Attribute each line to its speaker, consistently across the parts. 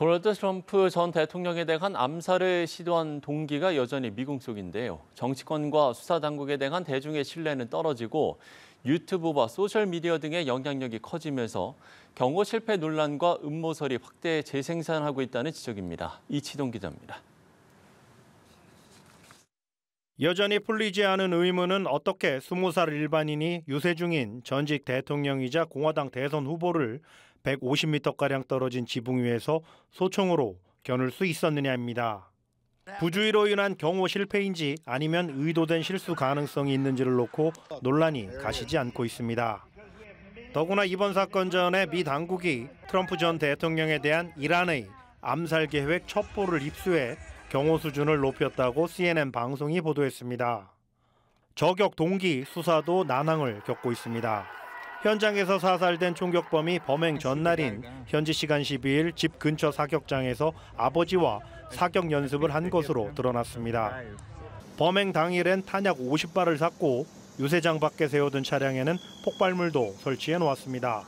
Speaker 1: 도널드 트럼프 전 대통령에 대한 암살을 시도한 동기가 여전히 미궁 속인데요. 정치권과 수사당국에 대한 대중의 신뢰는 떨어지고 유튜브와 소셜미디어 등의 영향력이 커지면서 경호 실패 논란과 음모설이 확대 재생산하고 있다는 지적입니다. 이치동 기자입니다. 여전히 풀리지 않은 의문은 어떻게 20살 일반인이 유세 중인
Speaker 2: 전직 대통령이자 공화당 대선 후보를 150m가량 떨어진 지붕 위에서 소총으로 겨눌 수 있었느냐입니다. 부주의로 인한 경호 실패인지 아니면 의도된 실수 가능성이 있는지를 놓고 논란이 가시지 않고 있습니다. 더구나 이번 사건 전에 미 당국이 트럼프 전 대통령에 대한 이란의 암살 계획 첩보를 입수해 경호 수준을 높였다고 CNN 방송이 보도했습니다. 저격 동기 수사도 난항을 겪고 있습니다. 현장에서 사살된 총격범이 범행 전날인 현지 시간 12일 집 근처 사격장에서 아버지와 사격 연습을 한 것으로 드러났습니다. 범행 당일엔 탄약 50발을 샀고 유세장 밖에 세워둔 차량에는 폭발물도 설치해 놓았습니다.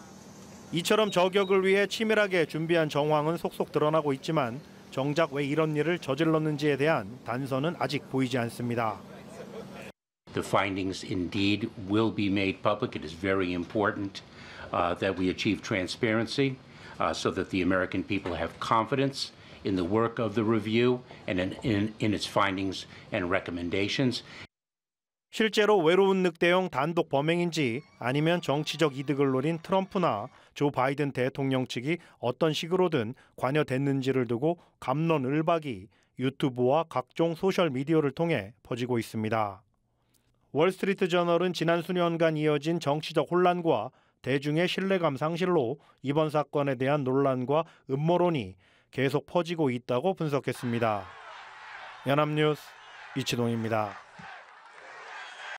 Speaker 2: 이처럼 저격을 위해 치밀하게 준비한 정황은 속속 드러나고 있지만 정작 왜 이런 일을 저질렀는지에 대한 단서는 아직 보이지 않습니다.
Speaker 3: The findings indeed will be made public. It is very important uh, that we achieve transparency uh, so that the American people have confidence in the work of the review and in, in, in its findings and recommendations. 실제로 외로운 늑대형 단독 범행인지 아니면
Speaker 2: 정치적 이득을 노린 트럼프나 조 바이든 대통령 측이 어떤 식으로든 관여됐는지를 두고 감론을박이 유튜브와 각종 소셜 미디어를 통해 퍼지고 있습니다. 월스트리트 저널은 지난 수년간 이어진 정치적 혼란과 대중의 신뢰감 상실로 이번 사건에 대한 논란과 음모론이 계속 퍼지고 있다고 분석했습니다. 연합뉴스 이치동입니다.